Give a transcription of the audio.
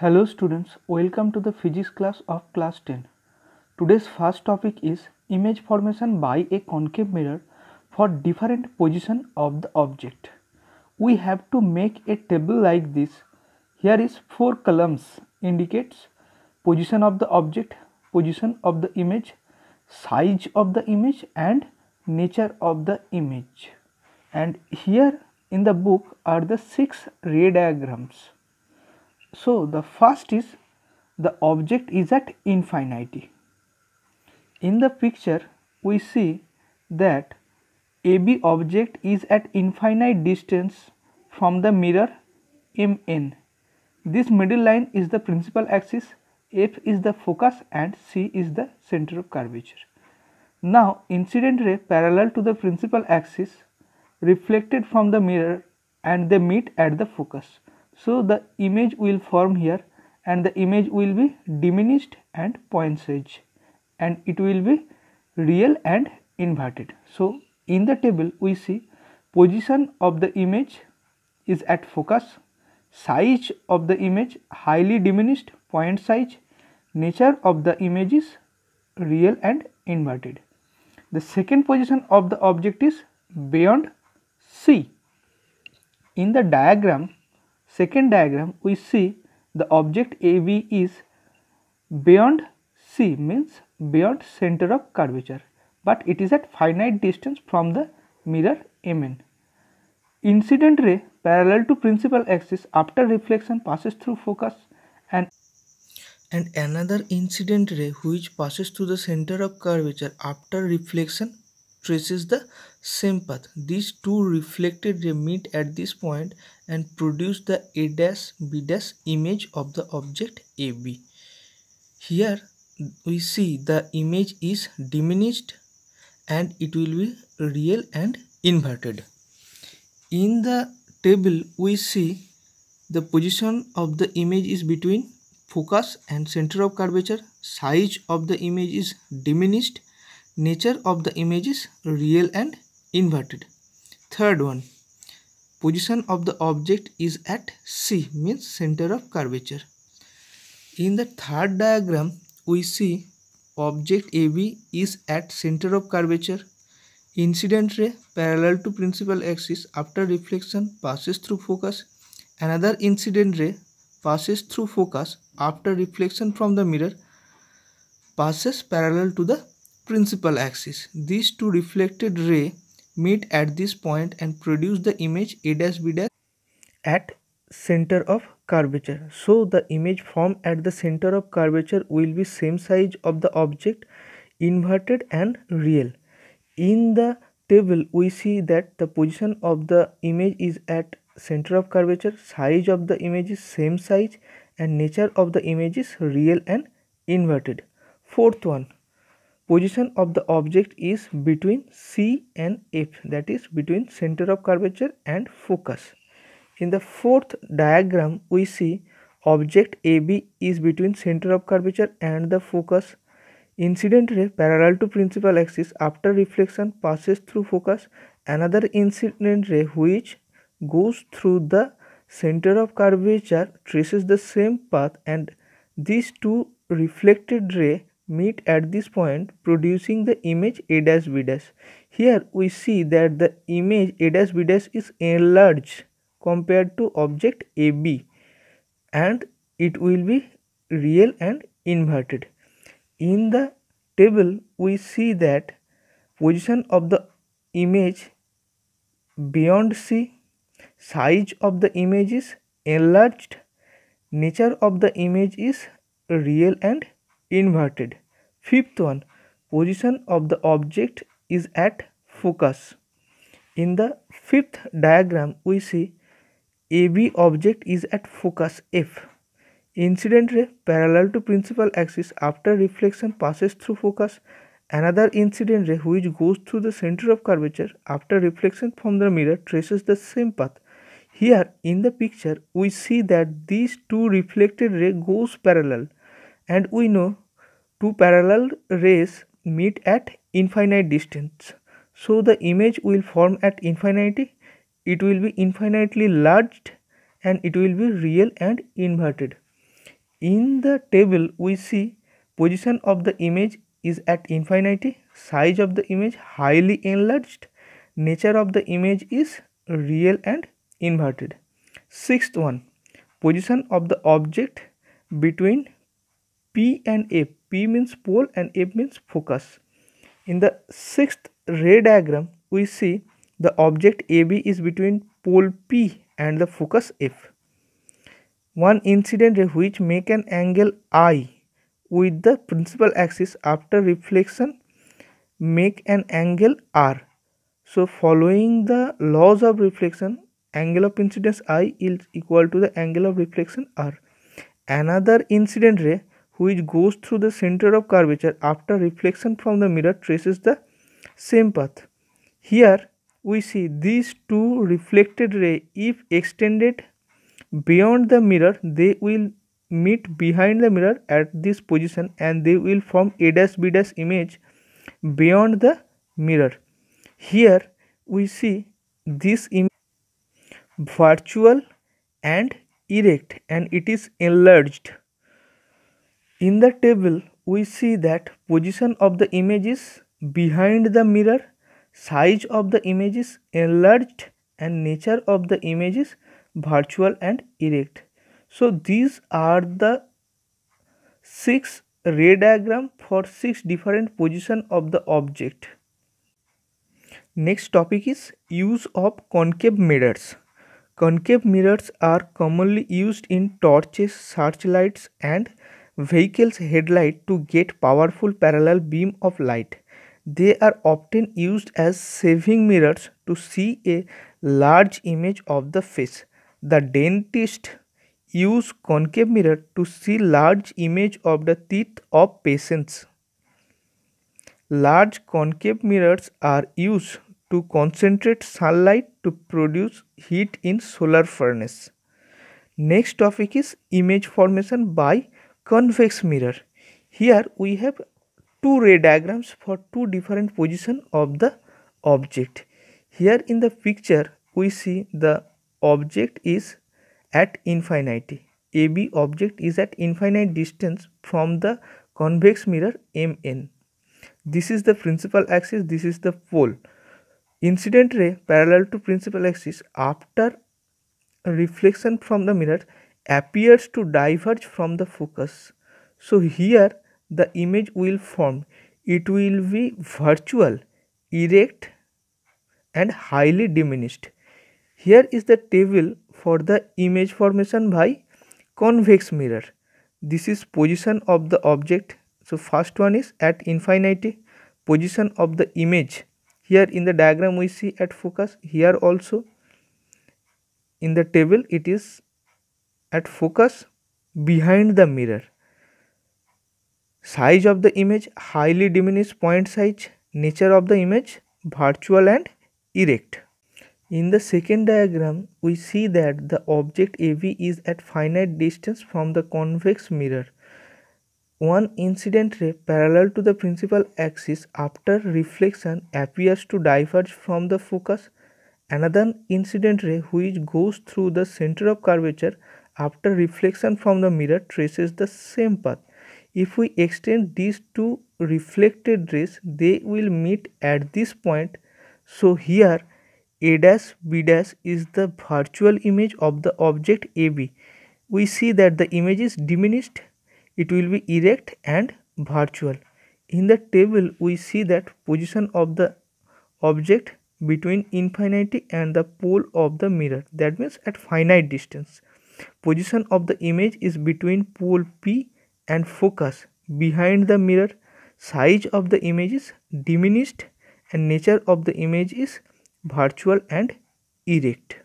Hello students, welcome to the physics class of class 10. Today's first topic is image formation by a concave mirror for different position of the object. We have to make a table like this. Here is four columns indicates position of the object, position of the image, size of the image and nature of the image. And here in the book are the six ray diagrams so, the first is the object is at infinity. In the picture, we see that AB object is at infinite distance from the mirror MN. This middle line is the principal axis, F is the focus and C is the center of curvature. Now, incident ray parallel to the principal axis reflected from the mirror and they meet at the focus. So, the image will form here and the image will be diminished and points size, and it will be real and inverted. So, in the table we see position of the image is at focus, size of the image highly diminished point size, nature of the image is real and inverted. The second position of the object is beyond C. In the diagram second diagram we see the object AB is beyond C means beyond center of curvature but it is at finite distance from the mirror MN. Incident ray parallel to principal axis after reflection passes through focus and and another incident ray which passes through the center of curvature after reflection traces the same path. These two reflected ray meet at this point and produce the A dash B dash image of the object AB. Here we see the image is diminished and it will be real and inverted. In the table we see the position of the image is between focus and center of curvature, size of the image is diminished nature of the image is real and inverted third one position of the object is at c means center of curvature in the third diagram we see object ab is at center of curvature incident ray parallel to principal axis after reflection passes through focus another incident ray passes through focus after reflection from the mirror passes parallel to the principal axis. These two reflected ray meet at this point and produce the image A dash B dash at center of curvature. So the image formed at the center of curvature will be same size of the object inverted and real. In the table we see that the position of the image is at center of curvature, size of the image is same size and nature of the image is real and inverted. Fourth one position of the object is between C and F that is between center of curvature and focus. In the fourth diagram we see object AB is between center of curvature and the focus. Incident ray parallel to principal axis after reflection passes through focus. Another incident ray which goes through the center of curvature traces the same path and these two reflected ray meet at this point producing the image a dash b dash here we see that the image a dash b dash is enlarged compared to object ab and it will be real and inverted in the table we see that position of the image beyond c size of the image is enlarged nature of the image is real and inverted. Fifth one, position of the object is at focus. In the fifth diagram, we see AB object is at focus F. Incident ray parallel to principal axis after reflection passes through focus. Another incident ray which goes through the center of curvature after reflection from the mirror traces the same path. Here in the picture we see that these two reflected ray goes parallel and we know two parallel rays meet at infinite distance so the image will form at infinity it will be infinitely large and it will be real and inverted in the table we see position of the image is at infinity size of the image highly enlarged nature of the image is real and inverted sixth one position of the object between P and F. P means pole and F means focus. In the sixth ray diagram, we see the object AB is between pole P and the focus F. One incident ray which make an angle I with the principal axis after reflection make an angle R. So following the laws of reflection, angle of incidence I is equal to the angle of reflection R. Another incident ray which goes through the center of curvature after reflection from the mirror traces the same path. Here we see these two reflected rays if extended beyond the mirror they will meet behind the mirror at this position and they will form a dash b dash image beyond the mirror. Here we see this image virtual and erect and it is enlarged in the table, we see that position of the image is behind the mirror, size of the image is enlarged and nature of the image is virtual and erect. So these are the six ray diagram for six different position of the object. Next topic is use of concave mirrors. Concave mirrors are commonly used in torches, searchlights and vehicle's headlight to get powerful parallel beam of light. They are often used as saving mirrors to see a large image of the face. The dentist use concave mirror to see large image of the teeth of patients. Large concave mirrors are used to concentrate sunlight to produce heat in solar furnace. Next topic is image formation by convex mirror here we have two ray diagrams for two different position of the object here in the picture we see the object is at infinity ab object is at infinite distance from the convex mirror mn this is the principal axis this is the pole incident ray parallel to principal axis after reflection from the mirror appears to diverge from the focus. So here the image will form. It will be virtual, erect and highly diminished. Here is the table for the image formation by convex mirror. This is position of the object. So first one is at infinity position of the image. Here in the diagram we see at focus here also in the table it is at focus behind the mirror size of the image highly diminished point size nature of the image virtual and erect in the second diagram we see that the object av is at finite distance from the convex mirror one incident ray parallel to the principal axis after reflection appears to diverge from the focus another incident ray which goes through the center of curvature after reflection from the mirror traces the same path. If we extend these two reflected rays, they will meet at this point. So here A dash B dash is the virtual image of the object AB. We see that the image is diminished, it will be erect and virtual. In the table, we see that position of the object between infinity and the pole of the mirror that means at finite distance Position of the image is between pole P and focus behind the mirror. Size of the image is diminished and nature of the image is virtual and erect.